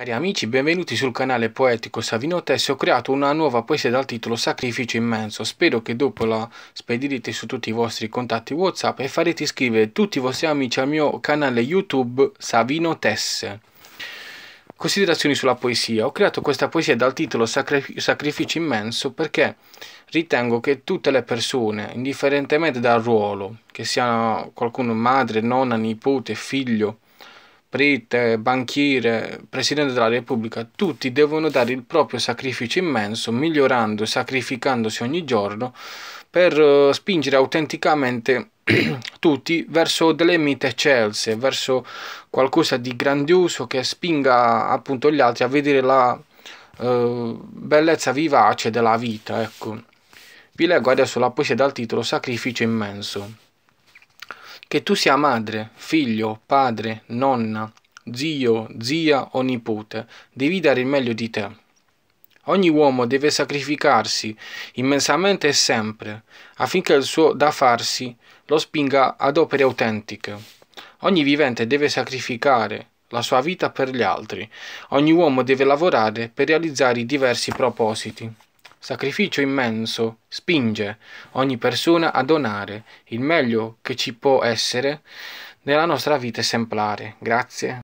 Cari amici, benvenuti sul canale Poetico Savino Tess. Ho creato una nuova poesia dal titolo Sacrificio immenso. Spero che dopo la spedirete su tutti i vostri contatti WhatsApp e farete iscrivere tutti i vostri amici al mio canale YouTube Savino Tess. Considerazioni sulla poesia. Ho creato questa poesia dal titolo Sacrificio immenso perché ritengo che tutte le persone, indifferentemente dal ruolo, che siano qualcuno madre, nonna, nipote, figlio, prete, banchiere, presidente della Repubblica, tutti devono dare il proprio sacrificio immenso, migliorando e sacrificandosi ogni giorno per eh, spingere autenticamente tutti verso delle mite eccelse, verso qualcosa di grandioso che spinga appunto gli altri a vedere la eh, bellezza vivace della vita, ecco. Vi leggo adesso la poesia dal titolo Sacrificio immenso che tu sia madre, figlio, padre, nonna, zio, zia o nipote, devi dare il meglio di te. Ogni uomo deve sacrificarsi immensamente e sempre affinché il suo da farsi lo spinga ad opere autentiche. Ogni vivente deve sacrificare la sua vita per gli altri. Ogni uomo deve lavorare per realizzare i diversi propositi sacrificio immenso spinge ogni persona a donare il meglio che ci può essere nella nostra vita esemplare. Grazie.